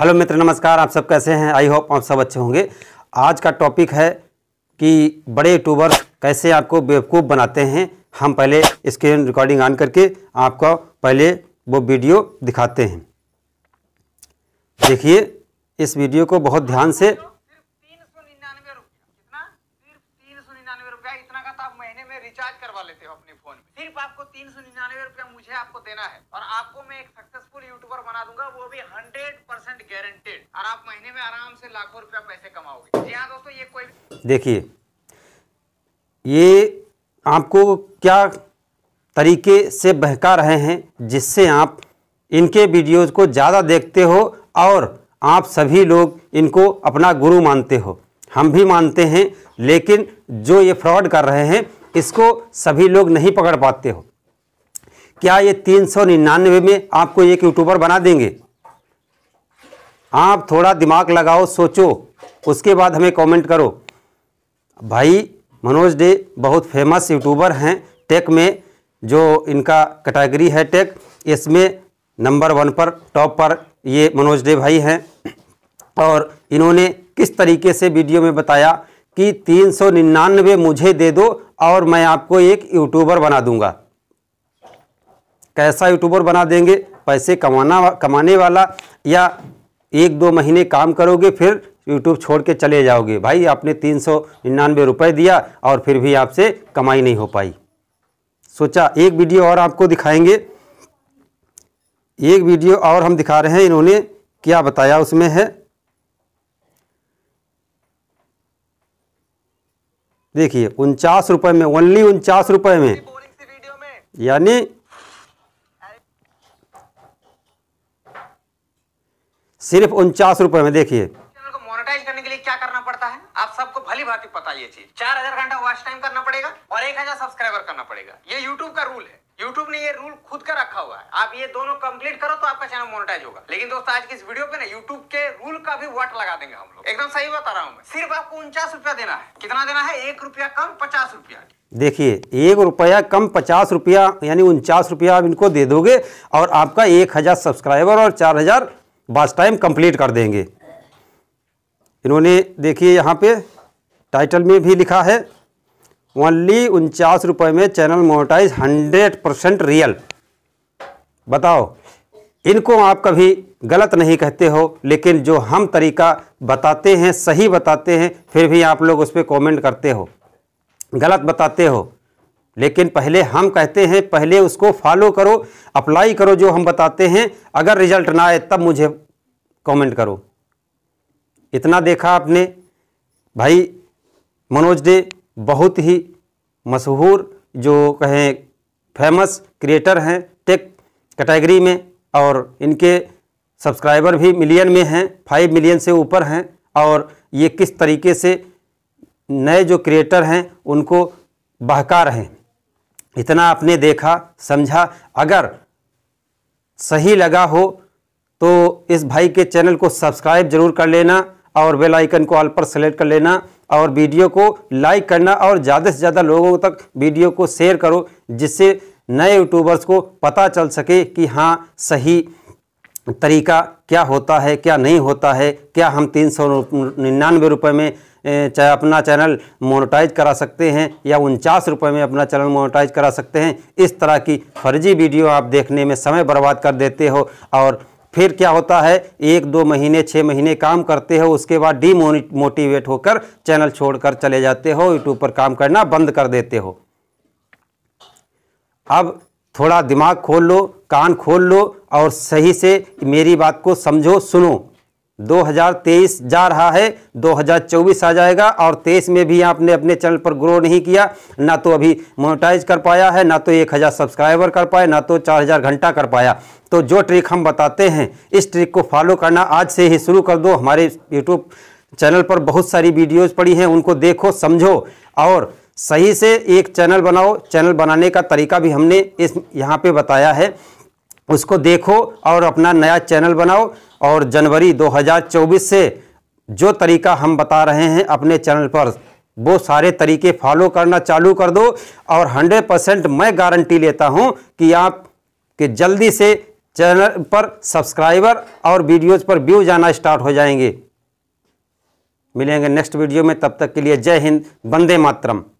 hello मित्र नमस्कार आप सब कैसे हैं आई होप आप सब अच्छे होंगे आज का टॉपिक है कि बड़े यूट्यूबर कैसे आपको बेवकूफ़ बनाते हैं हम पहले स्क्रीन रिकॉर्डिंग ऑन करके आपको पहले वो वीडियो दिखाते हैं देखिए इस वीडियो को बहुत ध्यान से में रिचार्ज करवा लेते हो अपने फोन में सिर्फ आपको तीन सौ निन्यानवे रूपया मुझे आपको देना है और आपको मैं एक सक्सेसफुल यूट्यूबर बना दूंगा वो भी हंड्रेड परसेंट गारंटेड और आप महीने में आराम से लाखों रुपया पैसे कमाओगे जी हाँ दोस्तों ये कोई देखिए ये आपको क्या तरीके से बहका रहे हैं जिससे आप इनके वीडियोज़ को ज़्यादा देखते हो और आप सभी लोग इनको अपना गुरु मानते हो हम भी मानते हैं लेकिन जो ये फ्रॉड कर रहे हैं इसको सभी लोग नहीं पकड़ पाते हो क्या ये तीन सौ निन्यानवे में आपको एक यूट्यूबर बना देंगे आप थोड़ा दिमाग लगाओ सोचो उसके बाद हमें कमेंट करो भाई मनोज डे बहुत फेमस यूट्यूबर हैं टेक में जो इनका कैटेगरी है टेक इसमें नंबर वन पर टॉप पर ये मनोज डे भाई हैं और इन्होंने किस तरीके से वीडियो में बताया कि तीन सौ निन्यानवे मुझे दे दो और मैं आपको एक यूट्यूबर बना दूंगा कैसा यूट्यूबर बना देंगे पैसे कमाना कमाने वाला या एक दो महीने काम करोगे फिर यूट्यूब छोड़ के चले जाओगे भाई आपने तीन सौ निन्यानवे रुपये दिया और फिर भी आपसे कमाई नहीं हो पाई सोचा एक वीडियो और आपको दिखाएंगे एक वीडियो और हम दिखा रहे हैं इन्होंने क्या बताया उसमें है देखिए उनचास रुपए में ओनली उनचास रुपए में यानी सिर्फ उनचास रुपए में देखिए भली भांति पता ये चीज चार हजार घंटा वॉच टाइम करना पड़ेगा और एक हजार सब्सक्राइबर करना पड़ेगा ये यूट्यूब का रूल है यूट्यूब ने ये रूल खुद का रखा हुआ है आप ये दोनों कंप्लीट करो तो आपका चैनल मोनेटाइज होगा लेकिन दोस्तों आज की इस वीडियो पे ना यूट्यूब के रूल का भी वट लगा देंगे हम लोग एकदम सही बता रहा हूँ मैं सिर्फ आपको उनचास रुपया देना है कितना देना है एक रुपया कम पचास रुपया देखिए एक रुपया कम पचास रुपया यानी उनचास रुपया आप इनको दे दोगे और आपका एक हज़ार सब्सक्राइबर और चार हज़ार बास टाइम कंप्लीट कर देंगे इन्होंने देखिए यहाँ पे टाइटल में भी लिखा है ओनली उनचास रुपये में channel monetize hundred percent real बताओ इनको आप कभी गलत नहीं कहते हो लेकिन जो हम तरीका बताते हैं सही बताते हैं फिर भी आप लोग उस पर कॉमेंट करते हो गलत बताते हो लेकिन पहले हम कहते हैं पहले उसको फॉलो करो अप्लाई करो जो हम बताते हैं अगर रिजल्ट ना आए तब मुझे कमेंट करो इतना देखा आपने भाई मनोज डे बहुत ही मशहूर जो कहें फेमस क्रिएटर हैं टेक कैटेगरी में और इनके सब्सक्राइबर भी मिलियन में हैं फाइव मिलियन से ऊपर हैं और ये किस तरीके से नए जो क्रिएटर हैं उनको बहका रहे हैं इतना आपने देखा समझा अगर सही लगा हो तो इस भाई के चैनल को सब्सक्राइब जरूर कर लेना और बेल आइकन को ऑल पर सेलेक्ट कर लेना और वीडियो को लाइक करना और ज़्यादा से ज़्यादा लोगों तक वीडियो को शेयर करो जिससे नए यूट्यूबर्स को पता चल सके कि हाँ सही तरीका क्या होता है क्या नहीं होता है क्या हम तीन सौ निन्यानवे रुपये में चाहे अपना चैनल मोनेटाइज करा सकते हैं या उनचास रुपये में अपना चैनल मोनेटाइज करा सकते हैं इस तरह की फर्जी वीडियो आप देखने में समय बर्बाद कर देते हो और फिर क्या होता है एक दो महीने छः महीने काम करते हो उसके बाद डीमोटिवेट होकर चैनल छोड़कर चले जाते हो यूट्यूब पर काम करना बंद कर देते हो अब थोड़ा दिमाग खोल लो कान खोल लो और सही से मेरी बात को समझो सुनो 2023 जा रहा है 2024 आ जाएगा और तेईस में भी आपने अपने चैनल पर ग्रो नहीं किया ना तो अभी मोनेटाइज कर पाया है ना तो 1000 सब्सक्राइबर कर पाए ना तो 4000 घंटा कर पाया तो जो ट्रिक हम बताते हैं इस ट्रिक को फॉलो करना आज से ही शुरू कर दो हमारे यूट्यूब चैनल पर बहुत सारी वीडियोज़ पड़ी हैं उनको देखो समझो और सही से एक चैनल बनाओ चैनल बनाने का तरीका भी हमने इस यहाँ पर बताया है उसको देखो और अपना नया चैनल बनाओ और जनवरी 2024 से जो तरीका हम बता रहे हैं अपने चैनल पर वो सारे तरीके फॉलो करना चालू कर दो और 100 परसेंट मैं गारंटी लेता हूं कि आप के जल्दी से चैनल पर सब्सक्राइबर और वीडियोज़ पर व्यूज आना स्टार्ट हो जाएंगे मिलेंगे नेक्स्ट वीडियो में तब तक के लिए जय हिंद वंदे मातरम